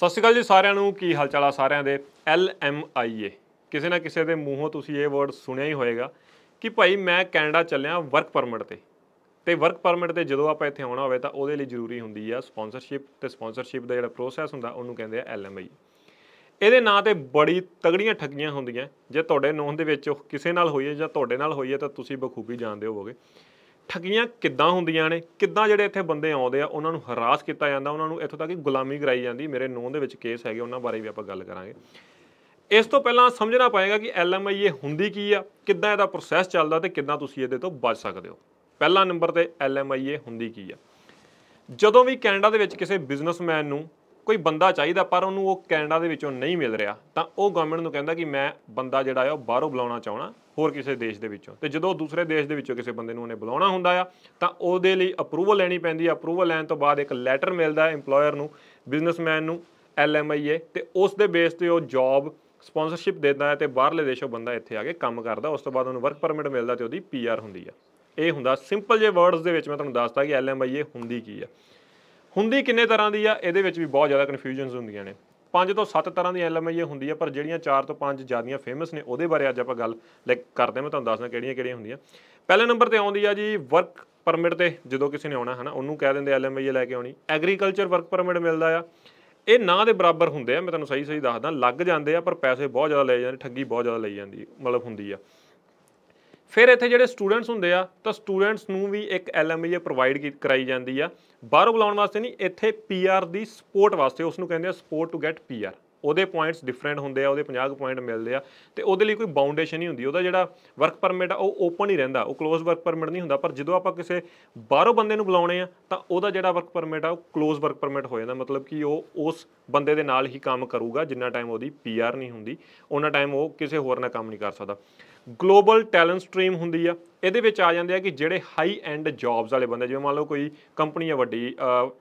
ਸਤਿ ਸ਼੍ਰੀ ਅਕਾਲ ਜੀ ਸਾਰਿਆਂ ਨੂੰ ਕੀ ਹਾਲ ਚਾਲ ਆ ਸਾਰਿਆਂ ਦੇ ਐਲ ਐਮ ਆਈ ਏ ਕਿਸੇ ਨਾ ਕਿਸੇ ਦੇ ਮੂੰਹੋਂ ਤੁਸੀਂ ਇਹ ਵਰਡ ਸੁਣਿਆ ਹੀ ਹੋਵੇਗਾ ਕਿ ਭਾਈ ਮੈਂ ਕੈਨੇਡਾ ਚੱਲਿਆ ਵਰਕ ਪਰਮਿਟ ਤੇ ਤੇ ਵਰਕ ਪਰਮਿਟ ਤੇ ਜਦੋਂ ਆਪਾਂ ਇੱਥੇ ਆਉਣਾ ਹੋਵੇ ਤਾਂ ਉਹਦੇ ਲਈ ਜ਼ਰੂਰੀ ਹੁੰਦੀ ਆ ਸਪਾਂਸਰਸ਼ਿਪ ਤੇ ਸਪਾਂਸਰਸ਼ਿਪ ਦਾ ਜਿਹੜਾ ਪ੍ਰੋਸੈਸ ਹੁੰਦਾ ਉਹਨੂੰ ਕਹਿੰਦੇ ਆ ਐਲ ਐਮ ਆਈ ਇਹਦੇ ਨਾਂ ਤੇ ਬੜੀ ਤਗੜੀਆਂ ਠੱਗੀਆਂ ਹੁੰਦੀਆਂ ਜੇ ਤੁਹਾਡੇ ਨੋਨ ਦੇ ਵਿੱਚ ਕਿਸੇ ਨਾਲ ਹੋਈ ਹੈ ਜਾਂ ਤੁਹਾਡੇ ਨਾਲ ਹੋਈ ਹੈ ਤਾਂ ਤੁਸੀਂ ਬਖੂਬੀ ਜਾਣਦੇ ਹੋਵੋਗੇ ਠੱਗੀਆਂ ਕਿੱਦਾਂ ਹੁੰਦੀਆਂ ਨੇ ਕਿੱਦਾਂ ਜਿਹੜੇ ਇੱਥੇ ਬੰਦੇ ਆਉਂਦੇ ਆ ਉਹਨਾਂ ਨੂੰ ਹਰਾਸ ਕੀਤਾ ਜਾਂਦਾ ਉਹਨਾਂ ਨੂੰ ਇੱਥੋਂ ਤੱਕ ਕਿ ਗੁਲਾਮੀ ਕਰਾਈ ਜਾਂਦੀ ਮੇਰੇ ਨੋਂ ਦੇ ਵਿੱਚ ਕੇਸ ਹੈਗੇ ਉਹਨਾਂ ਬਾਰੇ ਵੀ ਆਪਾਂ ਗੱਲ ਕਰਾਂਗੇ ਇਸ ਤੋਂ ਪਹਿਲਾਂ ਸਮਝਣਾ ਪਏਗਾ ਕਿ ਆਈ ਇਹ ਹੁੰਦੀ ਕੀ ਆ ਕਿੱਦਾਂ ਇਹਦਾ ਪ੍ਰੋਸੈਸ ਚੱਲਦਾ ਤੇ ਕਿੱਦਾਂ ਤੁਸੀਂ ਇਹਦੇ ਤੋਂ ਬਚ ਸਕਦੇ ਹੋ ਪਹਿਲਾ ਨੰਬਰ ਤੇ ਆਈ ਇਹ ਹੁੰਦੀ ਕੀ ਆ ਜਦੋਂ ਵੀ ਕੈਨੇਡਾ ਦੇ ਵਿੱਚ ਕਿਸੇ ਬਿਜ਼ਨਸਮੈਨ ਨੂੰ ਕੋਈ ਬੰਦਾ ਚਾਹੀਦਾ ਪਰ ਉਹਨੂੰ ਉਹ ਕੈਨੇਡਾ ਦੇ ਵਿੱਚੋਂ ਨਹੀਂ ਮਿਲ ਰਿਹਾ ਤਾਂ ਉਹ ਗਵਰਨਮੈਂਟ ਨੂੰ ਕਹਿੰਦਾ ਕਿ ਮੈਂ ਬੰਦਾ ਜਿਹੜਾ ਹੈ ਉਹ ਬਾਹਰੋਂ ਬੁਲਾਉਣਾ ਚਾਹਣਾ ਹੋਰ ਕਿਸੇ ਦੇਸ਼ ਦੇ ਵਿੱਚੋਂ ਤੇ ਜਦੋਂ ਦੂਸਰੇ ਦੇਸ਼ ਦੇ ਵਿੱਚੋਂ ਕਿਸੇ ਬੰਦੇ ਨੂੰ ਉਹਨੇ ਬੁਲਾਉਣਾ ਹੁੰਦਾ ਆ ਤਾਂ ਉਹਦੇ ਲਈ ਅਪਰੂਵਲ ਲੈਣੀ ਪੈਂਦੀ ਆ ਅਪਰੂਵਲ ਲੈਣ ਤੋਂ ਬਾਅਦ ਇੱਕ ਲੈਟਰ ਮਿਲਦਾ ਹੈ ਏਮਪਲੋਇਰ ਨੂੰ ਬਿਜ਼ਨਸਮੈਨ ਨੂੰ ਏ ਤੇ ਉਸ ਦੇ ਬੇਸ ਤੇ ਉਹ ਜੌਬ ਸਪਾਂਸਰਸ਼ਿਪ ਦਿੰਦਾ ਹੈ ਤੇ ਬਾਹਰਲੇ ਦੇਸ਼ੋਂ ਬੰਦਾ ਇੱਥੇ ਆ ਕੇ ਕੰਮ ਕਰਦਾ ਉਸ ਤੋਂ ਬਾਅਦ ਉਹਨੂੰ ਵਰਕ ਪਰਮਿਟ ਮਿਲਦਾ ਤੇ ਉਹਦੀ ਪੀਆਰ ਹੁੰਦੀ ਆ ਇਹ ਹੁੰਦਾ ਸਿੰਪਲ ਜੇ ਵਰਡਸ ਦੇ ਵਿੱਚ ਮੈਂ ਤੁਹਾਨੂੰ ਦੱਸਦਾ ਕਿ LMIA ਹੁੰਦੀ ਕੀ ਆ ਹੁੰਦੀ ਕਿੰਨੇ ਤਰ੍ਹਾਂ ਦੀ ਆ ਇਹਦੇ ਵਿੱਚ ਵੀ ਬਹੁਤ ਜ਼ਿਆਦਾ ਕਨਫਿਊਜ਼ਨਸ ਹੁੰਦੀਆਂ ਨੇ ਪੰਜ ਤੋਂ ਸੱਤ ਤਰ੍ਹਾਂ ਦੀ ਐਲਐਮਆਈਏ ਹੁੰਦੀ ਆ ਪਰ ਜਿਹੜੀਆਂ ਚਾਰ ਤੋਂ ਪੰਜ ਜ਼ਿਆਦੀਆਂ ਫੇਮਸ ਨੇ ਉਹਦੇ ਬਾਰੇ ਅੱਜ ਆਪਾਂ ਗੱਲ ਕਰਦੇ ਮੈਂ ਤੁਹਾਨੂੰ ਦੱਸਣਾ ਕਿਹੜੀਆਂ ਕਿਹੜੀਆਂ ਹੁੰਦੀਆਂ ਪਹਿਲੇ ਨੰਬਰ ਤੇ ਆਉਂਦੀ ਆ ਜੀ ਵਰਕ ਪਰਮਿਟ ਤੇ ਜਦੋਂ ਕਿਸੇ ਨੇ ਆਉਣਾ ਹੈ ਨਾ ਉਹਨੂੰ ਕਹਿ ਦਿੰਦੇ ਐਲਐਮਆਈਏ ਲੈ ਕੇ ਆਉਣੀ ਐਗਰੀਕਲਚਰ ਵਰਕ ਪਰਮਿਟ ਮਿਲਦਾ ਆ ਇਹ ਨਾਂ ਦੇ ਬਰਾਬਰ ਹੁੰਦੇ ਆ ਮੈਂ ਤੁਹਾਨੂੰ ਸਹੀ ਸਹੀ ਦੱਸਦਾ ਲੱਗ ਜਾਂਦੇ ਆ ਪਰ ਪੈਸੇ ਬਹੁਤ ਜ਼ਿਆਦਾ ਲਏ ਜਾਂਦੇ ਠੱਗੀ ਬਹੁਤ ਜ਼ਿਆਦਾ ਲਈ ਜਾਂਦੀ ਮਤਲਬ ਹੁੰਦੀ ਆ ਫਿਰ ਇੱਥੇ ਜਿਹੜੇ ਸਟੂਡੈਂਟਸ ਹੁੰਦੇ ਆ ਤਾਂ ਸਟੂਡੈਂਟਸ ਨੂੰ ਵੀ ਇੱਕ ਐਲਐਮਆਈਏ ਪ੍ਰੋਵਾਈਡ ਕਰਾਈ ਜਾਂਦੀ ਆ ਬਾਹਰੋਂ ਬੁਲਾਉਣ ਵਾਸਤੇ ਨਹੀਂ ਇੱਥੇ ਪੀਆਰ ਦੀ ਸਪੋਰਟ ਵਾਸਤੇ ਉਸ ਨੂੰ ਕਹਿੰਦੇ ਆ ਸਪੋਰਟ ਟੂ ਗੈਟ ਪੀਆਰ ਉਹਦੇ ਪੁਆਇੰਟਸ ਡਿਫਰੈਂਟ ਹੁੰਦੇ ਆ ਉਹਦੇ 50 ਪੁਆਇੰਟ ਮਿਲਦੇ ਆ ਤੇ ਉਹਦੇ ਲਈ ਕੋਈ ਬਾਉਂਡੇਸ਼ਨ ਨਹੀਂ ਹੁੰਦੀ ਉਹਦਾ ਜਿਹੜਾ ਵਰਕ ਪਰਮਿਟ ਆ ਉਹ ਓਪਨ ਹੀ ਰਹਿੰਦਾ ਉਹ ক্লোਜ਼ ਵਰਕ ਪਰਮਿਟ ਨਹੀਂ ਹੁੰਦਾ ਪਰ ਜਦੋਂ ਆਪਾਂ ਕਿਸੇ ਬਾਹਰੋਂ ਬੰਦੇ ਨੂੰ ਬੁਲਾਉਣੇ ਆ ਤਾਂ ਉਹਦਾ ਜਿਹੜਾ ਵਰਕ ਪਰਮਿਟ ਆ ਉਹ ক্লোਜ਼ ਵਰਕ ਪਰਮਿਟ ਹੋ ਜਾਂਦਾ ਮਤਲਬ ਕਿ ਉਹ ਉਸ ਬੰਦੇ ਦੇ ਨਾਲ ਹੀ ਕੰਮ ਕਰੂਗਾ ਜਿੰਨਾ ਟਾਈਮ ਉਹਦੀ ਪੀਆਰ ਨਹੀਂ ਹੁੰਦੀ ਉਹਨਾਂ ਟਾਈਮ ਉਹ ਕਿਸੇ ਹੋਰ ਨਾਲ ਕੰਮ ਨਹੀਂ ਕਰ ਸਕਦਾ ਗਲੋਬਲ ਟੈਲੈਂਟ ਸਟ੍ਰੀਮ ਹੁੰਦੀ ਆ ਇਹਦੇ ਵਿੱਚ ਆ ਜਾਂਦੇ ਆ ਕਿ ਜਿਹੜੇ ਹਾਈ ਐਂਡ ਜੌਬਸ ਵਾਲੇ ਬੰਦੇ ਜਿਵੇਂ ਮੰਨ ਲਓ ਕੋਈ ਕੰਪਨੀ ਆ ਵੱਡੀ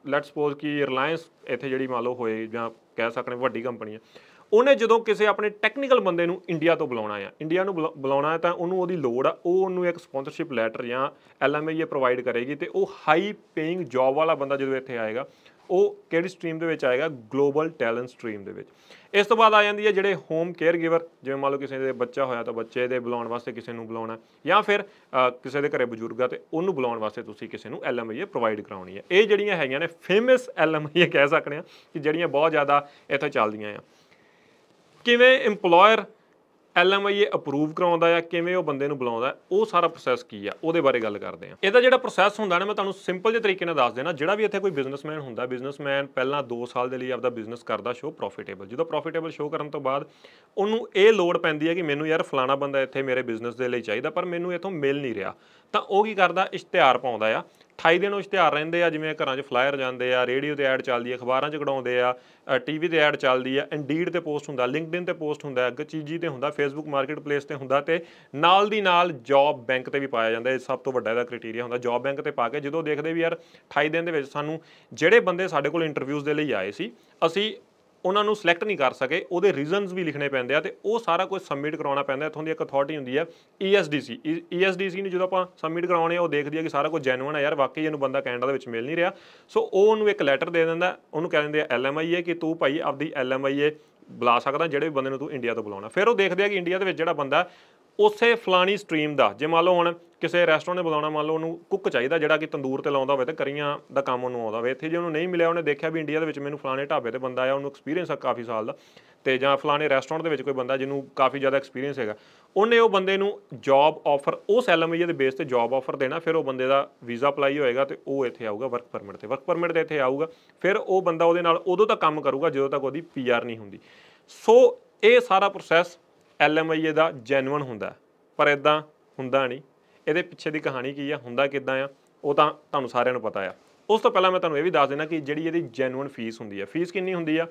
ਲੈਟਸ ਸਪੋਜ਼ ਕਿ ਰਿਲਾਇੰਸ ਇੱਥੇ ਜਿਹੜੀ ਮੰਨ ਲਓ ਹੋਏ ਜਾਂ ਕਹਿ ਸਕਦੇ ਵੱਡੀ ਕੰਪਨੀ ਆ ਉਹਨੇ ਜਦੋਂ ਕਿਸੇ ਆਪਣੇ ਟੈਕਨੀਕਲ ਬੰਦੇ ਨੂੰ ਇੰਡੀਆ ਤੋਂ ਬੁਲਾਉਣਾ ਆ ਇੰਡੀਆ ਨੂੰ ਬੁਲਾਉਣਾ ਹੈ ਤਾਂ ਉਹਨੂੰ ਉਹਦੀ ਲੋੜ ਆ ਉਹ ਉਹਨੂੰ ਇੱਕ ਸਪਾਂਸਰਸ਼ਿਪ ਲੈਟਰ ਜਾਂ ਐਲਐਮਏ ਇਹ ਪ੍ਰੋਵਾਈਡ ਕਰੇਗੀ ਤੇ ਉਹ ਹਾਈ ਪੇਇੰਗ ਜੌਬ ਵਾਲਾ ਬੰਦਾ ਜਦੋਂ ਇੱਥੇ ਆਏਗਾ ਉਹ ਕਿਹੜੀ ਸਟ੍ਰੀਮ ਦੇ ਵਿੱਚ ਆਏਗਾ ਗਲੋਬਲ ਟੈਲੈਂਟ ਸਟ੍ਰੀਮ ਦੇ ਵਿੱਚ ਇਸ ਤੋਂ ਬਾਅਦ ਆ ਜਾਂਦੀ ਹੈ ਜਿਹੜੇ ਹੋਮ ਕੇਅਰ ਗਿਵਰ ਜਿਵੇਂ ਮੰਨ ਲਓ ਕਿਸੇ ਦੇ ਬੱਚਾ ਹੋਇਆ ਤਾਂ ਬੱਚੇ ਦੇ ਬੁਲਾਉਣ ਵਾਸਤੇ ਕਿਸੇ ਨੂੰ ਬੁਲਾਉਣਾ ਜਾਂ ਫਿਰ ਕਿਸੇ ਦੇ ਘਰੇ ਬਜ਼ੁਰਗ ਆ ਤੇ ਉਹਨੂੰ ਬੁਲਾਉਣ ਵਾਸਤੇ ਤੁਸੀਂ ਕਿਸੇ ਨੂੰ ਐਲਐਮਏ ਪ੍ਰੋਵਾਈਡ ਕਰਾਉਣੀ ਹੈ ਇਹ ਜਿਹੜੀਆਂ ਹੈਗੀਆਂ ਨੇ ਫੇਮਸ ਐਲਐਮਏ ਕਹਿ ਸਕਦੇ ਆ ਕਿ ਜਿਹੜੀਆਂ ਬਹੁਤ ਜ਼ਿਆਦਾ ਇੱਥੇ ਚੱਲਦੀਆਂ ਆ ਕਿਵੇਂ ਏਮਪਲੋਇਰ ਐਲਐਮਆਈ ਅਪਰੂਵ ਕਰਾਉਂਦਾ ਆ ਕਿਵੇਂ ਉਹ ਬੰਦੇ ਨੂੰ ਬੁਲਾਉਂਦਾ ਉਹ ਸਾਰਾ ਪ੍ਰੋਸੈਸ ਕੀ ਆ ਉਹਦੇ ਬਾਰੇ ਗੱਲ ਕਰਦੇ ਆ ਇਹਦਾ ਜਿਹੜਾ ਪ੍ਰੋਸੈਸ ਹੁੰਦਾ ਨਾ ਮੈਂ ਤੁਹਾਨੂੰ ਸਿੰਪਲ ਜਿਹੇ ਤਰੀਕੇ ਨਾਲ ਦੱਸ ਦੇਣਾ ਜਿਹੜਾ ਵੀ ਇੱਥੇ ਕੋਈ ਬਿਜ਼ਨਸਮੈਨ ਹੁੰਦਾ ਬਿਜ਼ਨਸਮੈਨ ਪਹਿਲਾਂ 2 ਸਾਲ ਦੇ ਲਈ ਆਪਦਾ ਬਿਜ਼ਨਸ ਕਰਦਾ ਸ਼ੋ ਪ੍ਰੋਫਿਟੇਬਲ ਜਦੋਂ ਪ੍ਰੋਫਿਟੇਬਲ ਸ਼ੋ ਕਰਨ ਤੋਂ ਬਾਅਦ ਉਹਨੂੰ ਇਹ ਲੋੜ ਪੈਂਦੀ ਹੈ ਕਿ ਮੈਨੂੰ ਯਾਰ ਫਲਾਣਾ ਬੰਦਾ ਇੱਥੇ ਮੇਰੇ ਬਿਜ਼ਨਸ ਦੇ ਲਈ ਚਾਹੀਦਾ ਪਰ ਮੈਨੂੰ ਇਥੋਂ ਮਿਲ ਨਹੀਂ ਰਿਹਾ ਤਾਂ ਉਹ ਕੀ ਕਰਦਾ ਇਸ਼ਤਿਹਾਰ ਪਾਉਂਦਾ ਆ 28 ਦਿਨ ਉਹ ਇਸ਼ਤਿਹਾਰ ਰਹਿੰਦੇ ਆ ਜਿਵੇਂ ਘਰਾਂ 'ਚ ਫਲਾਇਰ ਜਾਂਦੇ ਆ ਰੇਡੀਓ ਤੇ ਐਡ ਚੱਲਦੀ ਆ ਅਖਬਾਰਾਂ 'ਚ ਕਢਾਉਂਦੇ ਆ ਟੀਵੀ ਤੇ ਐਡ ਚੱਲਦੀ ਆ ਇੰਡੀਡ ਤੇ ਪੋਸਟ ਹੁੰਦਾ ਲਿੰਕਡਇਨ ਤੇ ਪੋਸਟ ਹੁੰਦਾ ਹੈ ਚੀਜੀ ਤੇ ਹੁੰਦਾ ਫੇਸਬੁੱਕ ਮਾਰਕੀਟ ਪਲੇਸ ਤੇ ਹੁੰਦਾ ਤੇ ਨਾਲ ਦੀ ਨਾਲ ਜੌਬ ਬੈਂਕ ਤੇ ਵੀ ਪਾਇਆ ਜਾਂਦਾ ਇਹ ਸਭ ਤੋਂ ਵੱਡਾ ਇਹਦਾ ਕ੍ਰਾਈਟੇਰੀਆ ਹੁੰਦਾ ਜੌਬ ਬੈਂਕ ਤੇ ਪਾ ਕੇ ਜਦੋਂ ਦੇਖਦੇ ਵੀ ਯਾਰ 28 ਦਿਨ ਦੇ ਵਿੱਚ ਸਾਨੂੰ ਜਿਹੜੇ ਬੰਦੇ ਸਾਡੇ ਕੋਲ ਇੰਟਰਵਿਊਜ਼ ਦੇ ਲਈ ਆਏ ਸੀ ਅਸੀਂ ਉਹਨਾਂ ਨੂੰ ਸਿਲੈਕਟ ਨਹੀਂ ਕਰ ਸਕੇ ਉਹਦੇ ਰੀਜ਼ਨਸ ਵੀ ਲਿਖਣੇ ਪੈਂਦੇ ਆ ਤੇ ਉਹ ਸਾਰਾ ਕੁਝ ਸਬਮਿਟ ਕਰਾਉਣਾ ਪੈਂਦਾ ਇਥੋਂ ਦੀ ਇੱਕ ਅਥਾਰਟੀ ਹੁੰਦੀ ਹੈ ESDC ESDC e ਨੂੰ ਜਦੋਂ ਆਪਾਂ ਸਬਮਿਟ ਕਰਾਉਣੇ ਆ ਉਹ ਦੇਖਦੀ ਹੈ ਕਿ ਸਾਰਾ ਕੁਝ ਜੈਨੂਇਨ ਆ ਯਾਰ ਵਾਕਈ ਇਹਨੂੰ ਬੰਦਾ ਕੈਨੇਡਾ ਦੇ ਵਿੱਚ ਮਿਲ ਨਹੀਂ ਰਿਹਾ ਸੋ ਉਹ ਉਹਨੂੰ ਇੱਕ ਲੈਟਰ ਦੇ ਦਿੰਦਾ ਉਹਨੂੰ ਕਹਿ ਦਿੰਦੇ ਆ LMIA ਕਿ ਤੂੰ ਭਾਈ ਆਪਦੀ LMIA ਬੁਲਾ ਸਕਦਾ ਜਿਹੜੇ ਵੀ ਬੰਦੇ ਨੂੰ ਤੂੰ ਇੰਡੀਆ ਤੋਂ ਬੁਲਾਉਣਾ ਫਿਰ ਉਹ ਦੇਖਦੇ ਆ ਕਿ ਇੰਡੀਆ ਦੇ ਵਿੱਚ ਜਿਹੜਾ ਬੰਦਾ ਉਸੇ ਫਲਾਣੀ ਸਟ੍ਰੀਮ ਦਾ ਜੇ ਮੰਨ ਲਓ ਹੁਣ ਕਿਸੇ ਰੈਸਟੋਰੈਂਟ ਨੇ ਬੁਲਾਉਣਾ ਮੰਨ ਲਓ ਉਹਨੂੰ ਕੁੱਕ ਚਾਹੀਦਾ ਜਿਹੜਾ ਕਿ ਤੰਦੂਰ ਤੇ ਲਾਉਂਦਾ ਹੋਵੇ ਤੇ ਕਰੀਆਂ ਦਾ ਕੰਮ ਉਹਨੂੰ ਆਉਂਦਾ ਹੋਵੇ ਇੱਥੇ ਜੇ ਉਹਨੂੰ ਨਹੀਂ ਮਿਲਿਆ ਉਹਨੇ ਦੇਖਿਆ ਵੀ ਇੰਡੀਆ ਦੇ ਵਿੱਚ ਮੈਨੂੰ ਫਲਾਣੇ ਢਾਬੇ ਤੇ ਬੰਦਾ ਆ ਉਹਨੂੰ ਐਕਸਪੀਰੀਅੰਸ ਆ ਕਾਫੀ ਸਾਲ ਦਾ ਤੇ ਜਾਂ ਫਲਾਣੇ ਰੈਸਟੋਰੈਂਟ ਦੇ ਵਿੱਚ ਕੋਈ ਬੰਦਾ ਜਿਹਨੂੰ ਕਾਫੀ ਜ਼ਿਆਦਾ ਐਕਸਪੀਰੀਅੰਸ ਹੈਗਾ ਉਹਨੇ ਉਹ ਬੰਦੇ ਨੂੰ ਜੌਬ ਆਫਰ ਉਸ ਐਲਐਮਏ ਦੇ ਬੇਸ ਤੇ ਜੌਬ ਆਫਰ ਦੇਣਾ ਫਿਰ ਉਹ ਬੰਦੇ ਦਾ ਵੀਜ਼ਾ ਅਪਲਾਈ ਹੋਏਗਾ ਤੇ ਉਹ ਇੱਥੇ ਆਊਗਾ ਵਰਕ ਪਰਮਿਟ ਤੇ ਵਰਕ ਪਰਮਿਟ ਦੇ ਇੱਥੇ ਆਊਗਾ ਫਿਰ ਉਹ ਬੰਦਾ ਉਹਦੇ ਨਾਲ ਉਦੋਂ ਤੱਕ ਕੰਮ ਕਰੂਗਾ ਜਦੋਂ ਤੱਕ ਉਹਦੀ ਪੀਆਰ ਨਹੀਂ ਹੁੰਦੀ ਸੋ ਇਹ ਸਾਰਾ ਪ੍ਰੋਸੈਸ ਐਲਐਮਆਈਏ ਦਾ ਜੈਨੂਇਨ ਹੁੰਦਾ ਪਰ ਇਦਾਂ ਹੁੰਦਾ ਨਹੀਂ ਇਹਦੇ ਪਿੱਛੇ ਦੀ ਕਹਾਣੀ ਕੀ ਆ ਹੁੰਦਾ ਕਿਦਾਂ ਆ ਉਹ ਤਾਂ ਤੁਹਾਨੂੰ ਸਾਰਿਆਂ ਨੂੰ ਪਤਾ ਆ ਉਸ ਤੋਂ ਪਹਿਲਾਂ ਮੈਂ ਤੁਹਾਨੂੰ ਇਹ ਵੀ ਦੱਸ ਦੇਣਾ ਕਿ ਜਿਹੜੀ ਇਹਦੀ ਜੈਨੂਇਨ ਫੀਸ ਹੁੰਦੀ ਆ ਫੀਸ ਕਿੰਨੀ ਹੁੰਦੀ ਆ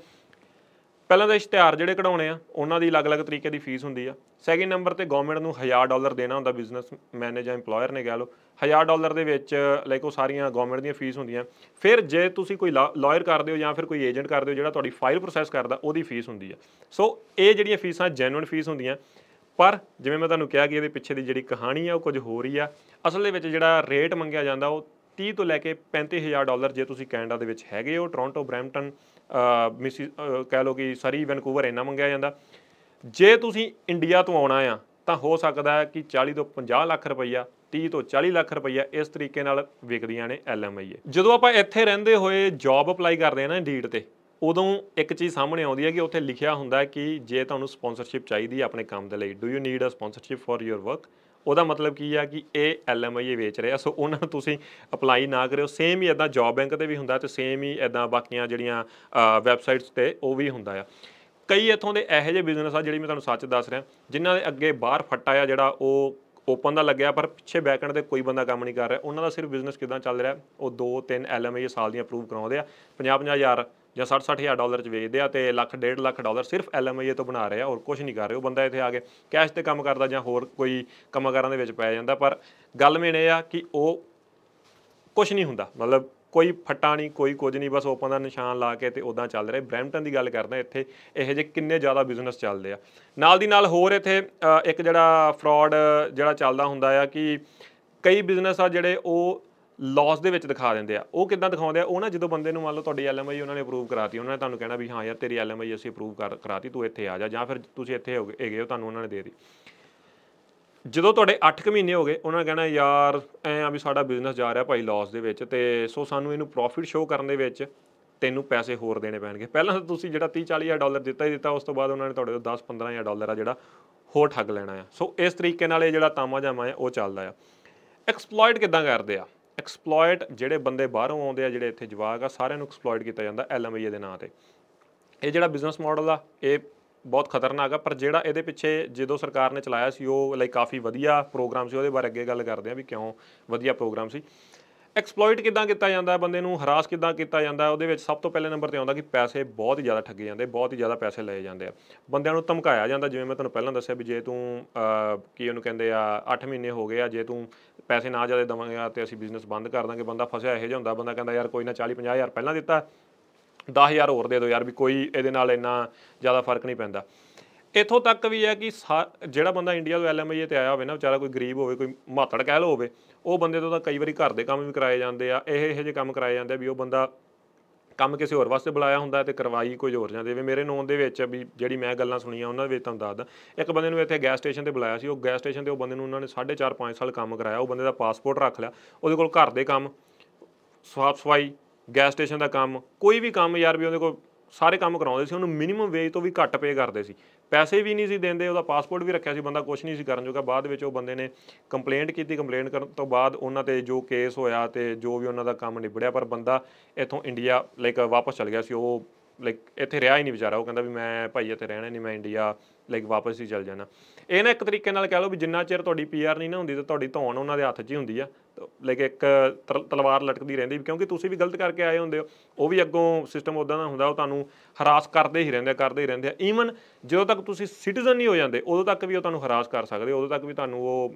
ਪਹਿਲਾਂ ਤਾਂ ਇਸ਼ਤਿਹਾਰ ਜਿਹੜੇ ਕਢਾਉਣੇ ਆ ਉਹਨਾਂ ਦੀ ਅਲੱਗ-ਅਲੱਗ ਤਰੀਕੇ ਦੀ ਫੀਸ ਹੁੰਦੀ ਆ ਸੈਕਿੰਡ ਨੰਬਰ ਤੇ ਗਵਰਨਮੈਂਟ ਨੂੰ 1000 ਡਾਲਰ ਦੇਣਾ ਹੁੰਦਾ ਬਿਜ਼ਨਸ ਮੈਨੇਜਰ ਐਮਪਲੋਇਰ ਨੇ ਕਹਿ ਲਓ 1000 ਡਾਲਰ ਦੇ ਵਿੱਚ ਲਾਈਕ ਉਹ ਸਾਰੀਆਂ ਗਵਰਨਮੈਂਟ ਦੀਆਂ ਫੀਸ ਹੁੰਦੀਆਂ ਫਿਰ ਜੇ ਤੁਸੀਂ ਕੋਈ ਲਾਇਰ ਕਰਦੇ ਹੋ ਜਾਂ ਫਿਰ ਕੋਈ ਏਜੰਟ ਕਰਦੇ ਹੋ ਜਿਹੜਾ ਤੁਹਾਡੀ ਫਾਈਲ ਪ੍ਰੋਸੈਸ ਕਰਦਾ ਉਹਦੀ ਫੀਸ ਹੁੰਦੀ ਆ ਸੋ ਇਹ ਜਿਹੜੀਆਂ ਫੀਸਾਂ ਜੈਨੂਇਨ ਫੀਸ ਹੁੰਦੀਆਂ ਪਰ ਜਿਵੇਂ ਮੈਂ ਤੁਹਾਨੂੰ ਕਿਹਾ ਕਿ ਇਹਦੇ ਪਿੱਛੇ ਦੀ ਜਿਹੜੀ ਕਹਾਣੀ ਆ ਉਹ ਕੁਝ ਹੋਰ ਹੀ ਆ ਅਸਲ ਦੇ ਵਿੱਚ ਜਿਹੜਾ ਰੇਟ ਮੰਗਿਆ ਜਾਂਦਾ ਉਹ 30 ਤੋਂ ਲੈ ਕੇ 35000 ਡਾਲਰ ਜੇ ਤੁਸੀਂ ਕੈਨੇਡਾ ਦੇ ਵਿੱਚ ਹੈਗੇ ਹੋ ਟੋਰਾਂਟੋ ਬ੍ਰੈਂਟਨ ਮਿਸੀ ਕਹਿ ਲੋ ਕਿ ਸਰੀ ਵੈਨਕੂਵਰ ਇੰਨਾ ਮੰਗਿਆ ਜਾਂਦਾ ਜੇ ਤੁਸੀਂ ਇੰਡੀਆ ਤੋਂ ਆਉਣਾ ਆ ਤਾਂ ਹੋ ਸਕਦਾ ਹੈ ਕਿ 40 ਤੋਂ 50 ਲੱਖ ਰੁਪਈਆ 30 ਤੋਂ 40 ਲੱਖ ਰੁਪਈਆ ਇਸ ਤਰੀਕੇ ਨਾਲ ਵਿਕਦੀਆਂ ਨੇ ਐਲਐਮਆਈ ਜਦੋਂ ਆਪਾਂ ਇੱਥੇ ਰਹਿੰਦੇ ਹੋਏ ਜੌਬ ਅਪਲਾਈ ਕਰਦੇ ਆ ਨਾ ਇੰਡੀਡ ਤੇ ਉਦੋਂ ਇੱਕ ਚੀਜ਼ ਸਾਹਮਣੇ ਆਉਂਦੀ ਹੈ ਕਿ ਉੱਥੇ ਲਿਖਿਆ ਹੁੰਦਾ ਹੈ ਕਿ ਜੇ ਤੁਹਾਨੂੰ ਸਪਾਂਸਰਸ਼ਿਪ ਚਾਹੀਦੀ ਹੈ ਆਪਣੇ ਕੰਮ ਦੇ ਲਈ do you need a sponsorship for your work ਉਹਦਾ ਮਤਲਬ ਕੀ ਆ ਕਿ ਇਹ ਐਲਐਮਆਈ ਵੇਚ ਰਿਹਾ ਸੋ ਉਹਨਾਂ ਨੂੰ ਤੁਸੀਂ ਅਪਲਾਈ ਨਾ ਕਰਿਓ ਸੇਮ ਹੀ ਇਦਾਂ ਜੌਬ ਬੈਂਕ ਤੇ ਵੀ ਹੁੰਦਾ ਤੇ ਸੇਮ ਹੀ ਇਦਾਂ ਬਾਕੀਆਂ ਜਿਹੜੀਆਂ ਵੈਬਸਾਈਟਸ ਤੇ ਉਹ ਵੀ ਹੁੰਦਾ ਆ ਕਈ ਇਥੋਂ ਦੇ ਇਹੋ ਜਿਹੇ ਬਿਜ਼ਨਸ ਆ ਜਿਹੜੀ ਮੈਂ ਤੁਹਾਨੂੰ ਸੱਚ ਦੱਸ ਰਿਹਾ ਜਿਨ੍ਹਾਂ ਦੇ ਅੱਗੇ ਬਾਹਰ ਫੱਟਾ ਆ ਜਿਹੜਾ ਉਹ ਓਪਨ ਦਾ ਲੱਗਿਆ ਪਰ ਪਿੱਛੇ ਬੈਕਐਂਡ ਤੇ ਕੋਈ ਬੰਦਾ ਕੰਮ ਨਹੀਂ ਕਰ ਰਿਹਾ ਉਹਨਾਂ ਦਾ ਸਿਰਫ ਬਿਜ਼ਨਸ ਕਿਦਾਂ ਚੱਲ ਰਿਹਾ ਉਹ 2 3 ਐਲਐਮਏ ਸਾਲ ਦੀਆਂ ਅਪਰੂਵ ਕਰਾਉਂਦੇ ਆ 50 50000 ਜਾਂ 60-60000 ਡਾਲਰ ਚ ਵੇਚਦੇ ਆ ਤੇ ਲੱਖ ਡੇਢ ਲੱਖ ਡਾਲਰ ਸਿਰਫ ਐਲਐਮਆਈਏ ਤੋਂ ਬਣਾ ਰਿਹਾ ਔਰ ਕੁਝ ਨਹੀਂ ਕਰ ਰਿਹਾ ਉਹ ਬੰਦਾ ਇੱਥੇ ਆ ਕੇ ਕੈਸ਼ ਤੇ ਕੰਮ ਕਰਦਾ ਜਾਂ ਹੋਰ ਕੋਈ ਕਮਾਗਾਰਾਂ ਦੇ ਵਿੱਚ ਪੈ ਜਾਂਦਾ ਪਰ ਗੱਲ ਮੇਨੇ ਆ ਕਿ ਉਹ ਕੁਝ ਨਹੀਂ ਹੁੰਦਾ ਮਤਲਬ ਕੋਈ ਫਟਾ ਨਹੀਂ ਕੋਈ ਕੁਝ ਨਹੀਂ ਬਸ ਓਪਨ ਦਾ ਨਿਸ਼ਾਨ ਲਾ ਕੇ ਤੇ ਉਦਾਂ ਚੱਲ ਰਿਹਾ ਬ੍ਰੈਂਟਨ ਦੀ ਗੱਲ ਕਰਦਾ ਇੱਥੇ ਇਹੋ ਜਿਹੇ ਕਿੰਨੇ ਜ਼ਿਆਦਾ ਬਿਜ਼ਨਸ ਚੱਲਦੇ ਆ ਨਾਲ ਦੀ ਨਾਲ ਹੋਰ ਇੱਥੇ ਇੱਕ ਜਿਹੜਾ ਫਰਾਡ ਜਿਹੜਾ ਚੱਲਦਾ ਹੁੰਦਾ ਆ ਕਿ ਕਈ ਬਿਜ਼ਨਸ ਆ ਜਿਹੜੇ ਉਹ ਲਾਸ ਦੇ ਵਿੱਚ ਦਿਖਾ ਦਿੰਦੇ ਆ ਉਹ ਕਿੱਦਾਂ ਦਿਖਾਉਂਦੇ ਆ ਉਹ ਨਾ ਜਦੋਂ ਬੰਦੇ ਨੂੰ ਮੰਨ ਲਓ ਤੁਹਾਡੀ ਐਲਐਮਆਈ ਉਹਨਾਂ ਨੇ ਅਪਰੂਵ ਕਰਾਤੀ ਉਹਨਾਂ ਨੇ ਤੁਹਾਨੂੰ ਕਹਿਣਾ ਵੀ ਹਾਂ ਯਾਰ ਤੇਰੀ ਐਲਐਮਆਈ ਅਸੀਂ ਅਪਰੂਵ ਕਰਾਤੀ ਤੂੰ ਇੱਥੇ ਆ ਜਾ ਜਾਂ ਫਿਰ ਤੁਸੀਂ ਇੱਥੇ ਗਏ ਹੋ ਤੁਹਾਨੂੰ ਉਹਨਾਂ ਨੇ ਦੇ ਦੀ ਜਦੋਂ ਤੁਹਾਡੇ 8 ਕੁ ਮਹੀਨੇ ਹੋ ਗਏ ਉਹਨਾਂ ਨੇ ਕਹਿਣਾ ਯਾਰ ਐ ਆ ਵੀ ਸਾਡਾ ਬਿਜ਼ਨਸ ਜਾ ਰਿਹਾ ਭਾਈ ਲਾਸ ਦੇ ਵਿੱਚ ਤੇ ਸੋ ਸਾਨੂੰ ਇਹਨੂੰ ਪ੍ਰੋਫਿਟ ਸ਼ੋ ਕਰਨ ਦੇ ਵਿੱਚ ਤੈਨੂੰ ਪੈਸੇ ਹੋਰ ਦੇਣੇ ਪੈਣਗੇ ਪਹਿਲਾਂ ਤਾਂ ਤੁਸੀਂ ਜਿਹੜਾ 30 40000 ਡਾਲਰ ਦਿੱਤਾ ਹੀ ਦਿੱਤਾ ਉਸ ਤੋਂ ਬਾਅਦ ਉਹਨਾਂ ਨੇ ਤੁਹਾਡੇ ਤੋਂ 10 15000 ਡਾਲਰ ਆ ਜਿਹੜਾ ਹੋਰ ਠੱਗ ਲੈਣਾ ਆ ਸੋ ਇਸ ਤਰੀਕੇ ਨਾਲ ਇਹ ਜਿਹੜਾ ਤਾਮਾ ਜਾਮਾ ਹੈ ਉਹ ਚੱਲਦਾ ਆ ਐਕਸਪਲੋਇਟ ਕਿਦਾਂ ਕਰਦੇ ਆ ਐਕਸਪਲੋਇਟ ਜਿਹੜੇ ਬੰਦੇ ਬਾਹਰੋਂ ਆਉਂਦੇ ਆ ਜਿਹੜੇ ਇੱਥੇ ਜਵਾਗ ਆ ਸਾਰਿਆਂ ਨੂੰ ਐਕਸਪਲੋਇਟ ਕੀਤਾ ਜਾਂਦਾ ਐਲਐਮਏ ਦੇ ਨਾਂ ਤੇ ਇਹ ਜਿਹੜਾ ਬਿਜ਼ਨਸ ਮਾਡਲ ਆ ਇਹ ਬਹੁਤ ਖਤਰਨਾਕ ਆ ਪਰ ਜਿਹੜਾ ਇਹਦੇ ਪਿੱਛੇ ਜਦੋਂ ਸਰਕਾਰ ਨੇ ਚਲਾਇਆ ਸੀ ਉਹ ਲਾਈਕ ਕਾਫੀ ਵਧੀਆ ਪ੍ਰੋਗਰਾਮ ਸੀ ਉਹਦੇ ਬਾਰੇ ਅੱਗੇ ਗੱਲ ਕਰਦੇ ਆ ਵੀ ਕਿਉਂ ਵਧੀਆ ਪ੍ਰੋਗਰਾਮ ਸੀ ਐਕਸਪਲੋਇਟ ਕਿਦਾਂ ਕੀਤਾ ਜਾਂਦਾ ਹੈ ਬੰਦੇ ਨੂੰ ਹਰਾਸ ਕਿਦਾਂ ਕੀਤਾ ਜਾਂਦਾ ਹੈ ਉਹਦੇ ਵਿੱਚ ਸਭ ਤੋਂ ਪਹਿਲੇ ਨੰਬਰ ਤੇ ਆਉਂਦਾ ਕਿ ਪੈਸੇ ਬਹੁਤ ਹੀ ਜ਼ਿਆਦਾ ਠੱਗੇ ਜਾਂਦੇ ਬਹੁਤ ਹੀ ਜ਼ਿਆਦਾ ਪੈਸੇ ਲਏ ਜਾਂਦੇ ਆ ਬੰਦਿਆਂ ਨੂੰ ਧਮਕਾਇਆ ਜਾਂਦਾ ਜਿਵੇਂ ਮੈਂ ਤੁਹਾਨੂੰ ਪਹਿਲਾਂ ਦੱਸਿਆ ਵੀ ਜੇ ਤੂੰ ਕੀ ਉਹਨੂੰ ਕਹਿੰਦੇ ਆ 8 ਮਹੀਨੇ ਹੋ ਗਏ ਆ ਜੇ ਤੂੰ ਪੈਸੇ ਨਾ ਜ਼ਿਆਦਾ ਦਵਾਂਗਾ ਤੇ ਅਸੀਂ ਬਿਜ਼ਨਸ ਬੰਦ ਕਰ ਦਾਂਗੇ ਬੰਦਾ ਫਸਿਆ ਇਹੋ ਜਿਹਾ ਹੁੰਦਾ ਬੰਦਾ ਕਹਿੰਦਾ ਯਾਰ ਕੋਈ ਨਾ 40 50 ਹਜ਼ਾਰ ਪਹਿਲਾਂ ਦਿੱਤਾ 10000 ਹੋਰ ਦੇ ਦਿਓ ਯਾਰ ਵੀ ਕੋਈ ਇਹਦੇ ਨਾਲ ਇੰਨਾ ਜ਼ਿਆਦਾ ਫਰਕ ਨਹੀਂ ਪੈਂਦਾ ਇਥੋਂ ਤੱਕ ਵੀ ਹੈ ਕਿ ਜਿਹੜਾ ਬੰਦਾ ਇੰਡੀਆ ਤੋਂ ਐਲਐਮਆਈ ਤੇ ਆਇਆ ਹੋਵੇ ਨਾ ਵਿਚਾਰਾ ਕੋਈ ਗਰੀਬ ਹੋਵੇ ਕੋਈ ਮਾਤੜ ਕਹਿ ਲੋ ਹੋਵੇ ਉਹ ਬੰਦੇ ਤੋਂ ਤਾਂ ਕਈ ਵਾਰੀ ਘਰ ਦੇ ਕੰਮ ਵੀ ਕਰਾਏ ਜਾਂਦੇ ਆ ਇਹ ਇਹੋ ਜਿਹੇ ਕੰਮ ਕਰਾਏ ਜਾਂਦੇ ਆ ਵੀ ਉਹ ਬੰਦਾ ਕੰਮ ਕਿਸੇ ਹੋਰ ਵਾਸਤੇ ਬੁਲਾਇਆ ਹੁੰਦਾ ਤੇ ਕਰਵਾਈ ਕੋਈ ਹੋਰ ਜਾਂਦੇ ਵੀ ਮੇਰੇ ਨੋਨ ਦੇ ਵਿੱਚ ਵੀ ਜਿਹੜੀ ਮੈਂ ਗੱਲਾਂ ਸੁਣੀਆਂ ਉਹਨਾਂ ਦੇ ਵਿੱਚ ਤੁਹਾਨੂੰ ਦੱਸਦਾ ਇੱਕ ਬੰਦੇ ਨੂੰ ਇੱਥੇ ਗੈਸ ਸਟੇਸ਼ਨ ਤੇ ਬੁਲਾਇਆ ਸੀ ਉਹ ਗੈਸ ਸਟੇਸ਼ਨ ਤੇ ਉਹ ਬੰਦੇ ਨੂੰ ਉਹਨਾਂ ਨੇ 4.5 ਸਾਲ ਕੰਮ ਕਰਾਇਆ ਉਹ ਬੰਦੇ ਦਾ ਪਾਸਪੋਰਟ ਰੱਖ ਲਿਆ ਉਹਦੇ ਕੋਲ ਘਰ ਦੇ ਕੰਮ ਸਵਾਪ ਸਫਾਈ ਗੈਸ ਸਟੇਸ਼ਨ ਦਾ ਕੰਮ ਕੋਈ ਵੀ ਕੰਮ ਯਾਰ ਵੀ ਉਹਦੇ ਕੋਲ ਸਾਰੇ ਕੰਮ ਕਰਾਉਂਦੇ ਸੀ ਉਹਨੂੰ ਮਿਨੀਮਮ ਵੇਜ ਤੋਂ ਵੀ ਘੱਟ ਪੇ ਕਰਦੇ ਸੀ ਪੈਸੇ ਵੀ ਨਹੀਂ ਸੀ ਦਿੰਦੇ ਉਹਦਾ ਪਾਸਪੋਰਟ ਵੀ ਰੱਖਿਆ ਸੀ ਬੰਦਾ ਕੁਝ ਨਹੀਂ ਸੀ ਕਰਨ ਜੋਗਾ ਬਾਅਦ ਵਿੱਚ ਉਹ ਬੰਦੇ ਨੇ ਕੰਪਲੇਂਟ ਕੀਤੀ ਕੰਪਲੇਂਟ ਕਰਨ ਤੋਂ ਬਾਅਦ ਉਹਨਾਂ ਤੇ ਜੋ ਕੇਸ ਹੋਇਆ ਤੇ ਜੋ ਵੀ ਉਹਨਾਂ ਦਾ ਕੰਮ ਨਿਬੜਿਆ ਪਰ ਬੰਦਾ ਇਥੋਂ ਇੰਡੀਆ ਲਾਈਕ ਵਾਪਸ ਚਲ ਗਿਆ ਸੀ ਉਹ ਲਾਈਕ ਇੱਥੇ ਰਿਹਾ ਹੀ ਨਹੀਂ ਵਿਚਾਰਾ ਉਹ ਕਹਿੰਦਾ ਵੀ ਮੈਂ ਭਾਈ ਇੱਥੇ ਰਹਿਣਾ ਨਹੀਂ ਮੈਂ ਇੰਡੀਆ ਲਾਈਕ ਵਾਪਸ ਹੀ ਚਲ ਜਾਣਾ ਇਹ ਨਾ ਇੱਕ ਤਰੀਕੇ ਨਾਲ ਕਹਿ ਲਓ ਵੀ ਜਿੰਨਾ ਚਿਰ ਤੁਹਾਡੀ ਪੀਆਰ ਨਹੀਂ ਨਾ ਹੁੰਦੀ ਤਾਂ ਤੁਹਾਡੀ ਧੌਣ ਉਹਨਾਂ ਦੇ ਹੱਥ 'ਚ ਹੀ ਹੁੰਦੀ ਆ ਲਾਈਕ ਇੱਕ ਤਲਵਾਰ ਲਟਕਦੀ ਰਹਿੰਦੀ ਕਿਉਂਕਿ ਤੁਸੀਂ ਵੀ ਗਲਤ ਕਰਕੇ ਆਏ ਹੁੰਦੇ ਹੋ ਉਹ ਵੀ ਅੱਗੋਂ ਸਿਸਟਮ ਉਦਾਂ ਦਾ ਹੁੰਦਾ ਉਹ ਤੁਹਾਨੂੰ ਹਰਾਸ ਕਰਦੇ ਹੀ ਰਹਿੰਦੇ ਕਰਦੇ ਹੀ ਰਹਿੰਦੇ ਆ ਈਵਨ ਜਦੋਂ ਤੱਕ ਤੁਸੀਂ ਸਿਟੀਜ਼ਨ ਨਹੀਂ ਹੋ ਜਾਂਦੇ ਉਦੋਂ ਤੱਕ ਵੀ ਉਹ ਤੁਹਾਨੂੰ ਹਰਾਸ ਕਰ ਸਕਦੇ ਉਦੋਂ ਤੱਕ ਵੀ ਤੁਹਾਨੂੰ ਉਹ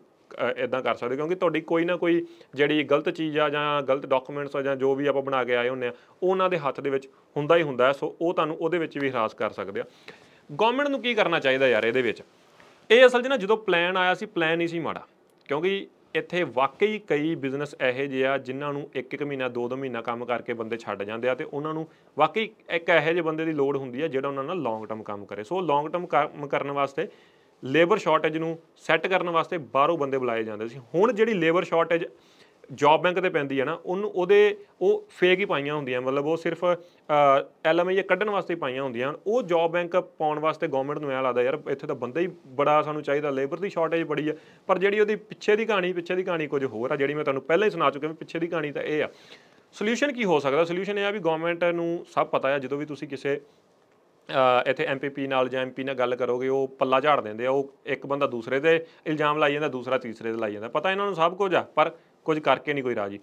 ਇਦਾਂ ਕਰ ਸਕਦੇ ਕਿਉਂਕਿ ਤੁਹਾਡੀ ਕੋਈ ਨਾ ਕੋਈ ਜਿਹੜੀ ਗਲਤ ਚੀਜ਼ ਆ ਜਾਂ ਗਲਤ ਡਾਕੂਮੈਂਟਸ ਆ ਜਾਂ ਜੋ ਵੀ ਆਪਾਂ ਬਣਾ ਕੇ ਆਏ ਹੁੰਨੇ ਆ ਉਹਨਾਂ ਦੇ ਹੱਥ ਦੇ ਵਿੱਚ ਹੁੰਦਾ ਹੀ ਹੁੰਦਾ ਸੋ ਉਹ ਤੁਹਾਨੂੰ ਉਹਦੇ ਵਿੱਚ ਵੀ ਹਰਾਸ ਕਰ ਸਕਦੇ ਆ ਗਵਰਨਮੈਂਟ ਨੂੰ ਕੀ ਕਰਨਾ ਚਾਹੀਦਾ ਯਾਰ ਇਹਦੇ ਵਿੱਚ ਇਹ ਅਸਲ 'ਚ ਨਾ ਜਦੋਂ ਪਲਾਨ ਆਇਆ ਸੀ ਪਲਾਨ ਹੀ ਸੀ ਮਾੜਾ ਕਿਉਂਕਿ ਇੱਥੇ ਵਾਕਈ ਕਈ ਬਿਜ਼ਨਸ ਇਹੋ ਜਿਹੇ ਆ ਜਿਨ੍ਹਾਂ ਨੂੰ ਇੱਕ ਇੱਕ ਮਹੀਨਾ ਦੋ ਦੋ ਮਹੀਨਾ ਕੰਮ ਕਰਕੇ ਬੰਦੇ ਛੱਡ ਜਾਂਦੇ ਆ ਤੇ ਉਹਨਾਂ ਨੂੰ ਵਾਕਈ ਇੱਕ ਇਹੋ ਜਿਹੇ ਬੰਦੇ ਦੀ ਲੋੜ ਹੁੰਦੀ ਆ ਜਿਹੜਾ ਉਹਨਾਂ ਨਾਲ ਲੌਂਗ ਟਰਮ ਕੰਮ ਕਰੇ ਸੋ ਲੌਂਗ ਟਰਮ ਕੰਮ ਕਰਨ ਵਾਸਤੇ ਲੇਬਰ ਸ਼ਾਰਟੇਜ ਨੂੰ ਸੈੱਟ ਕਰਨ ਵਾਸਤੇ ਬਾਹਰੋਂ ਬੰਦੇ ਬੁਲਾਏ ਜਾਂਦੇ ਸੀ ਹੁਣ ਜਿਹੜੀ ਲੇਬਰ ਸ਼ਾਰਟੇਜ ਜੌਬ ਬੈਂਕ ਤੇ ਪੈਂਦੀ ਹੈ ਨਾ ਉਹਨੂੰ ਉਹਦੇ ਉਹ ਫੇਕ ਹੀ ਪਾਈਆਂ ਹੁੰਦੀਆਂ ਮਤਲਬ ਉਹ ਸਿਰਫ ਐਲਐਮਆਈ ਇਹ ਕੱਢਣ ਵਾਸਤੇ ਪਾਈਆਂ ਹੁੰਦੀਆਂ ਉਹ ਜੌਬ ਬੈਂਕ ਪਾਉਣ ਵਾਸਤੇ ਗਵਰਨਮੈਂਟ ਨੂੰ ਐ ਲੱਗਦਾ ਯਾਰ ਇੱਥੇ ਤਾਂ ਬੰਦਾ ਹੀ ਬੜਾ ਸਾਨੂੰ ਚਾਹੀਦਾ ਲੇਬਰ ਦੀ ਸ਼ਾਰਟੇਜ ਬੜੀ ਹੈ ਪਰ ਜਿਹੜੀ ਉਹਦੀ ਪਿੱਛੇ ਦੀ ਕਹਾਣੀ ਪਿੱਛੇ ਦੀ ਕਹਾਣੀ ਕੁਝ ਹੋਰ ਆ ਜਿਹੜੀ ਮੈਂ ਤੁਹਾਨੂੰ ਪਹਿਲਾਂ ਹੀ ਸੁਣਾ ਚੁੱਕਿਆ ਪਿੱਛੇ ਦੀ ਕਹਾਣੀ ਤਾਂ ਇਹ ਆ ਸੋਲੂਸ਼ਨ ਕੀ ਹੋ ਸਕਦਾ ਸੋਲੂਸ਼ਨ ਇਹ ਆ ਵੀ ਗਵਰਨਮੈਂਟ ਨੂੰ ਸਭ ਪਤਾ ਹੈ ਜਦੋਂ ਵੀ ਤੁਸੀਂ ਕਿਸੇ ਇੱਥੇ ਐਮਪੀਪੀ ਨਾਲ ਜਾਂ ਐਮਪੀ ਨਾਲ ਗੱਲ ਕਰੋਗੇ ਉਹ ਪੱਲਾ ਝਾੜ ਦਿੰਦੇ ਆ ਉਹ ਇੱਕ ਬੰਦਾ ਦੂਸਰੇ ਤੇ ਇਲਜ਼ਾਮ ਲਾਈ ਜਾਂਦਾ ਦੂਸਰਾ ਤੀਸਰੇ ਤੇ ਲਾਈ ਜਾਂਦਾ ਪਤਾ ਇਹਨਾਂ ਨੂੰ ਸਭ ਕੁਝ ਆ ਪਰ ਕੁਝ ਕਰਕੇ ਨਹੀਂ ਕੋਈ ਰਾਜੀ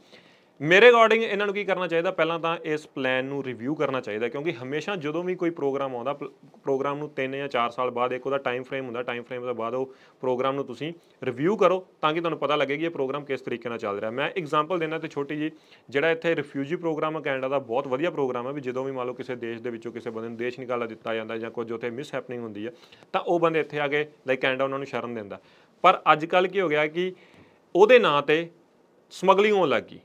ਮੇਰੇ ਅਕੋਰਡਿੰਗ ਇਹਨਾਂ ਨੂੰ ਕੀ ਕਰਨਾ ਚਾਹੀਦਾ ਪਹਿਲਾਂ ਤਾਂ ਇਸ ਪਲਾਨ ਨੂੰ ਰਿਵਿਊ ਕਰਨਾ ਚਾਹੀਦਾ ਕਿਉਂਕਿ ਹਮੇਸ਼ਾ ਜਦੋਂ ਵੀ ਕੋਈ ਪ੍ਰੋਗਰਾਮ ਆਉਂਦਾ ਪ੍ਰੋਗਰਾਮ ਨੂੰ 3 ਜਾਂ 4 ਸਾਲ ਬਾਅਦ ਇੱਕ ਉਹਦਾ ਟਾਈਮ ਫਰੇਮ ਹੁੰਦਾ ਟਾਈਮ ਫਰੇਮ ਤੋਂ ਬਾਅਦ ਉਹ ਪ੍ਰੋਗਰਾਮ ਨੂੰ ਤੁਸੀਂ ਰਿਵਿਊ ਕਰੋ ਤਾਂ ਕਿ ਤੁਹਾਨੂੰ ਪਤਾ ਲੱਗੇ ਕਿ ਇਹ ਪ੍ਰੋਗਰਾਮ ਕਿਸ ਤਰੀਕੇ ਨਾਲ ਚੱਲ ਰਿਹਾ ਮੈਂ ਐਗਜ਼ਾਮਪਲ ਦੇਣਾ ਤੇ ਛੋਟੀ ਜੀ ਜਿਹੜਾ ਇੱਥੇ ਰਿਫਿਊਜੀ ਪ੍ਰੋਗਰਾਮ ਹੈ ਕੈਨੇਡਾ ਦਾ ਬਹੁਤ ਵਧੀਆ ਪ੍ਰੋਗਰਾਮ ਹੈ ਵੀ ਜਦੋਂ ਵੀ ਮੰਨ ਲਓ ਕਿਸੇ ਦੇਸ਼ ਦੇ ਵਿੱਚੋਂ ਕਿਸੇ ਬੰਦੇ ਨੂੰ ਦੇਸ਼ ਨਿਕਾਲਾ ਦਿੱਤਾ ਜਾਂਦਾ ਜਾਂ ਕੁਝ ਉੱਥੇ ਮਿਸ ਹੈਪਨਿੰਗ ਹੁੰਦੀ ਹੈ ਤਾਂ ਉਹ ਬੰਦੇ ਇੱਥੇ ਆ ਕੇ ਲਾਈਕ ਕੈਨੇਡਾ ਉਹਨਾਂ ਨੂੰ ਸ਼ਰਨ ਦਿੰਦਾ ਪਰ ਅੱਜ ਕੱਲ ਕੀ ਹੋ ਗਿਆ ਕਿ ਉਹਦੇ ਨਾਂ ਤੇ ਸਮਗਲਿੰਗ ਹੋਣ ਲੱਗੀ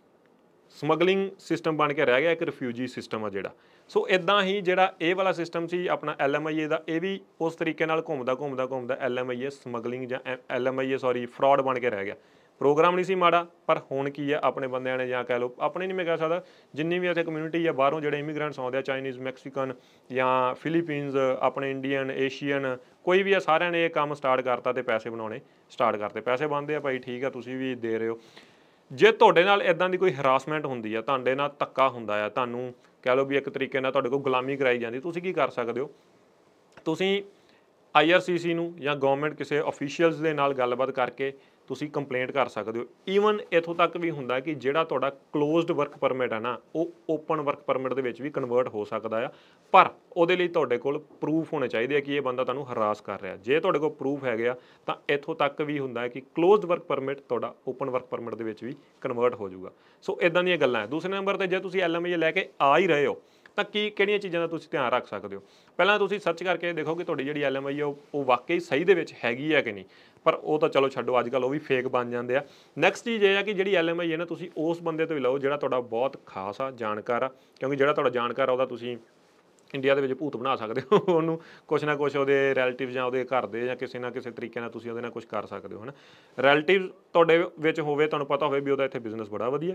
ਸਮਗਲਿੰਗ ਸਿਸਟਮ ਬਣ ਕੇ ਰਹਿ ਗਿਆ ਇੱਕ ਰਿਫਿਊਜੀ ਸਿਸਟਮ ਆ ਜਿਹੜਾ ਸੋ ਇਦਾਂ ਹੀ ਜਿਹੜਾ ਇਹ ਵਾਲਾ ਸਿਸਟਮ ਸੀ ਆਪਣਾ ਐਲਐਮਆਈਏ ਦਾ ਇਹ ਵੀ ਉਸ ਤਰੀਕੇ ਨਾਲ ਘੁੰਮਦਾ ਘੁੰਮਦਾ ਘੁੰਮਦਾ ਐਲਐਮਆਈਏ ਸਮਗਲਿੰਗ ਜਾਂ ਐਲਐਮਆਈਏ ਸੌਰੀ ਫਰਾਡ ਬਣ ਕੇ ਰਹਿ ਗਿਆ ਪ੍ਰੋਗਰਾਮ ਨਹੀਂ ਸੀ ਮਾੜਾ ਪਰ ਹੁਣ ਕੀ ਆ ਆਪਣੇ ਬੰਦਿਆਂ ਨੇ ਜਾਂ ਕਹਿ ਲੋ ਆਪਣੇ ਨਹੀਂ ਮੈਂ ਕਹਿ ਸਕਦਾ ਜਿੰਨੀ ਵੀ ਇੱਥੇ ਕਮਿਊਨਿਟੀ ਆ ਬਾਹਰੋਂ ਜਿਹੜੇ ਇਮੀਗ੍ਰੈਂਟਸ ਆਉਂਦੇ ਆ ਚਾਈਨੀਜ਼ ਮੈਕਸੀਕਨ ਜਾਂ ਫਿਲੀਪੀਨਸ ਆਪਣੇ ਇੰਡੀਅਨ ਏਸ਼ੀਅਨ ਕੋਈ ਵੀ ਆ ਸਾਰਿਆਂ ਨੇ ਇਹ ਕੰਮ ਸਟਾਰਟ ਕਰਤਾ ਤੇ ਪੈਸੇ ਬਣਾਉਣੇ ਸਟਾਰਟ ਕਰਤੇ ਪੈਸੇ ਬਣਦੇ ਆ ਭਾਈ ਠੀਕ ਆ ਤੁਸੀਂ ਵੀ ਦੇ ਰਹੇ ਹੋ ਜੇ ਤੁਹਾਡੇ ਨਾਲ ਇਦਾਂ ਦੀ ਕੋਈ ਹਰਾਸਮੈਂਟ ਹੁੰਦੀ ਆ ਤੁਹਾਡੇ ਨਾਲ ਤੱਕਾ ਹੁੰਦਾ ਆ ਤੁਹਾਨੂੰ ਕਹਿ ਲਓ ਵੀ ਇੱਕ ਤਰੀਕੇ ਨਾਲ ਤੁਹਾਡੇ ਕੋਲ ਗੁਲਾਮੀ ਕਰਾਈ ਜਾਂਦੀ ਤੁਸੀਂ ਕੀ ਕਰ ਸਕਦੇ ਹੋ ਤੁਸੀਂ ਆਈਆਰਸੀਸੀ ਨੂੰ ਜਾਂ ਗਵਰਨਮੈਂਟ ਕਿਸੇ ਅਫੀਸ਼ੀਅਲਸ ਦੇ ਨਾਲ ਗੱਲਬਾਤ ਕਰਕੇ ਤੁਸੀਂ ਕੰਪਲੇਂਟ ਕਰ ਸਕਦੇ ਹੋ ਈਵਨ ਇਥੋਂ ਤੱਕ ਵੀ ਹੁੰਦਾ ਕਿ ਜਿਹੜਾ ਤੁਹਾਡਾ ক্লোਜ਼ਡ ਵਰਕ ਪਰਮਿਟ ਹੈ ਨਾ ਉਹ ਓਪਨ ਵਰਕ ਪਰਮਿਟ ਦੇ ਵਿੱਚ ਵੀ ਕਨਵਰਟ ਹੋ ਸਕਦਾ ਆ ਪਰ ਉਹਦੇ ਲਈ ਤੁਹਾਡੇ ਕੋਲ ਪ੍ਰੂਫ ਹੋਣੇ ਚਾਹੀਦੇ ਆ ਕਿ ਇਹ ਬੰਦਾ ਤੁਹਾਨੂੰ ਹਰਾਸ ਕਰ ਰਿਹਾ ਜੇ ਤੁਹਾਡੇ ਕੋਲ ਪ੍ਰੂਫ ਹੈ ਗਿਆ ਤਾਂ ਇਥੋਂ ਤੱਕ ਵੀ ਹੁੰਦਾ ਕਿ ক্লোਜ਼ਡ ਵਰਕ ਪਰਮਿਟ ਤੁਹਾਡਾ ਓਪਨ ਵਰਕ ਪਰਮਿਟ ਦੇ ਵਿੱਚ ਵੀ ਕਨਵਰਟ ਹੋ ਜਾਊਗਾ ਸੋ ਇਦਾਂ ਦੀਆਂ ਗੱਲਾਂ ਆ ਦੂਸਰੇ ਨੰਬਰ ਤੇ ਜੇ ਤੁਸੀਂ ਐਲਐਮਏ ਲੈ ਕੇ ਆ ਹੀ ਰਹੇ ਹੋ ਤਾਂ ਕੀ ਕਿਹੜੀਆਂ ਚੀਜ਼ਾਂ ਦਾ ਤੁਸੀਂ ਧਿਆਨ ਰੱਖ ਸਕਦੇ ਹੋ ਪਹਿਲਾਂ ਤੁਸੀਂ ਸਰਚ ਕਰਕੇ ਦੇਖੋ ਕਿ ਤੁਹਾਡੀ ਜਿਹੜੀ ਐਲਐਮਆਈ ਆ ਉਹ ਵਾਕਈ ਸਹੀ ਦੇ ਵਿੱਚ ਹੈਗੀ ਹੈ ਕਿ ਨਹੀਂ ਪਰ ਉਹ ਤਾਂ ਚਲੋ ਛੱਡੋ ਅੱਜ ਕੱਲ ਉਹ ਵੀ ਫੇਕ ਬਣ ਜਾਂਦੇ ਆ ਨੈਕਸਟ ਚੀਜ਼ ਇਹ ਆ ਕਿ ਜਿਹੜੀ ਐਲਐਮਆਈ ਹੈ ਨਾ ਤੁਸੀਂ ਉਸ ਬੰਦੇ ਤੋਂ ਹੀ ਲਓ ਜਿਹੜਾ ਤੁਹਾਡਾ ਬਹੁਤ ਖਾਸ ਆ ਜਾਣਕਾਰ ਆ ਕਿਉਂਕਿ ਜਿਹੜਾ ਤੁਹਾਡਾ ਜਾਣਕਾਰ ਆ ਉਹਦਾ ਤੁਸੀਂ ਇੰਡੀਆ ਦੇ ਵਿੱਚ ਭੂਤ ਬਣਾ ਸਕਦੇ ਹੋ ਉਹਨੂੰ ਕੁਛ ਨਾ ਕੁਛ ਉਹਦੇ ਰਿਲੇਟਿਵ ਜਾਂ ਉਹਦੇ ਘਰ ਦੇ ਜਾਂ ਕਿਸੇ ਨਾ ਕਿਸੇ ਤਰੀਕੇ ਨਾਲ ਤੁਸੀਂ ਉਹਦੇ ਨਾਲ ਕੁਝ ਕਰ ਸਕਦੇ ਹੋ ਹਨਾ ਰਿਲੇਟਿਵ ਤੁਹਾਡੇ ਵਿੱਚ ਹੋਵੇ ਤੁਹਾਨੂੰ ਪਤਾ ਹੋਵੇ ਵੀ ਉਹਦਾ ਇੱਥੇ ਬਿਜ਼ਨਸ ਬੜਾ ਵਧੀਆ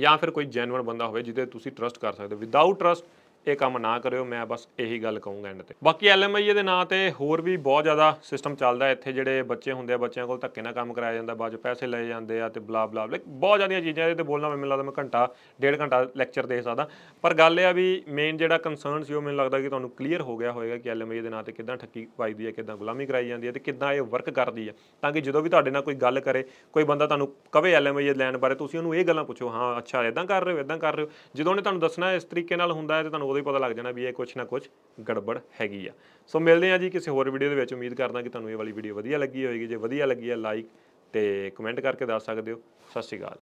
ਜਾਂ ਫਿਰ ਕੋਈ ਜੈਨੂਅਨ ਬੰਦਾ ਹੋਵੇ ਜਿਹਦੇ ਤੁਸੀਂ ਟਰਸਟ ਕਰ ਸਕਦੇ ਹੋ ਵਿਦਆਊਟ ਟਰਸਟ ਇਹ ਕੰਮ ਨਾ ਕਰਿਓ ਮੈਂ ਬਸ ਇਹੀ ਗੱਲ ਕਹੂੰਗਾ ਐਂਡ ਤੇ ਬਾਕੀ ਐਲਐਮਆਈ ਦੇ ਨਾਂ ਤੇ ਹੋਰ ਵੀ ਬਹੁਤ ਜ਼ਿਆਦਾ ਸਿਸਟਮ ਚੱਲਦਾ ਇੱਥੇ ਜਿਹੜੇ ਬੱਚੇ ਹੁੰਦੇ ਆ ਬੱਚਿਆਂ ਕੋਲ ਧੱਕੇ ਨਾਲ ਕੰਮ ਕਰਾਇਆ ਜਾਂਦਾ ਬਾਅਦ ਚ ਪੈਸੇ ਲਏ ਜਾਂਦੇ ਆ ਤੇ ਬਲਾ ਬਲਾ ਬਹੁਤ ਜ਼ਿਆਦੀਆਂ ਚੀਜ਼ਾਂ ਇਹਦੇ ਤੇ ਬੋਲਣਾ ਮੈਨੂੰ ਲੱਗਦਾ ਮੈਂ ਘੰਟਾ ਡੇਢ ਘੰਟਾ ਲੈਕਚਰ ਦੇ ਸਕਦਾ ਪਰ ਗੱਲ ਇਹ ਆ ਵੀ ਮੇਨ ਜਿਹੜਾ ਕਨਸਰਨ ਸੀ ਉਹ ਮੈਨੂੰ ਲੱਗਦਾ ਕਿ ਤੁਹਾਨੂੰ ਕਲੀਅਰ ਹੋ ਗਿਆ ਹੋਵੇਗਾ ਕਿ ਐਲਐਮਆਈ ਦੇ ਨਾਂ ਤੇ ਕਿਦਾਂ ਠੱਗੀ ਪਾਈਦੀ ਹੈ ਕਿਦਾਂ ਗੁਲਾਮੀ ਕਰਾਈ ਜਾਂਦੀ ਹੈ ਤੇ ਕਿਦਾਂ ਇਹ ਵਰਕ ਕਰਦੀ ਹੈ ਤਾਂ ਕਿ ਜਦੋਂ ਵੀ ਤੁਹਾਡੇ ਨਾਲ ਕੋਈ ਗੱਲ ਕਰੇ ਕੋਈ ਬੰਦਾ ਤੁਹਾਨੂੰ ਕਵੇ ਐਲਐਮਆਈ ਲੈਣ ਬਾਰੇ ਤੁਸੀਂ ਉਹਨੂੰ ਇਹ ਗੱਲਾਂ ਪੁੱਛੋ ਹਾਂ ਅੱਛਾ ਇਦਾਂ ਕਰ ਰਹੇ ਹੋ ਇਦਾਂ ਕਰ ਰਹੇ ਹੋ ਜਦੋਂ ਉਹਨੇ ਤੁਹਾਨੂੰ ਦੱਸਣਾ ਇਸ ਤਰੀਕੇ ਨਾਲ ਹੁੰਦਾ ਹੈ ਤੇ ਤੁਹਾਨੂੰ ਉਹਦੇ ਹੀ ਪਤਾ ਲੱਗ ਜਾਣਾ ਵੀ ਇਹ ਕੁਛ ਨਾ ਕੁਛ ਗੜਬੜ ਹੈਗੀ ਆ ਸੋ ਮਿਲਦੇ ਆ ਜੀ ਕਿਸੇ ਹੋਰ ਵੀਡੀਓ ਦੇ ਵਿੱਚ ਉਮੀਦ ਕਰਦਾ ਕਿ ਤੁਹਾਨੂੰ ਇਹ ਵਾਲੀ ਵੀਡੀਓ ਵਧੀਆ ਲੱਗੀ ਹੋਵੇਗੀ ਜੇ ਵਧੀਆ ਲੱਗੀ ਆ ਲਾਈਕ ਤੇ ਕਮੈਂਟ ਕਰਕੇ ਦੱਸ ਸਕਦੇ ਹੋ ਸਤਿ ਸ਼੍ਰੀ ਅਕਾਲ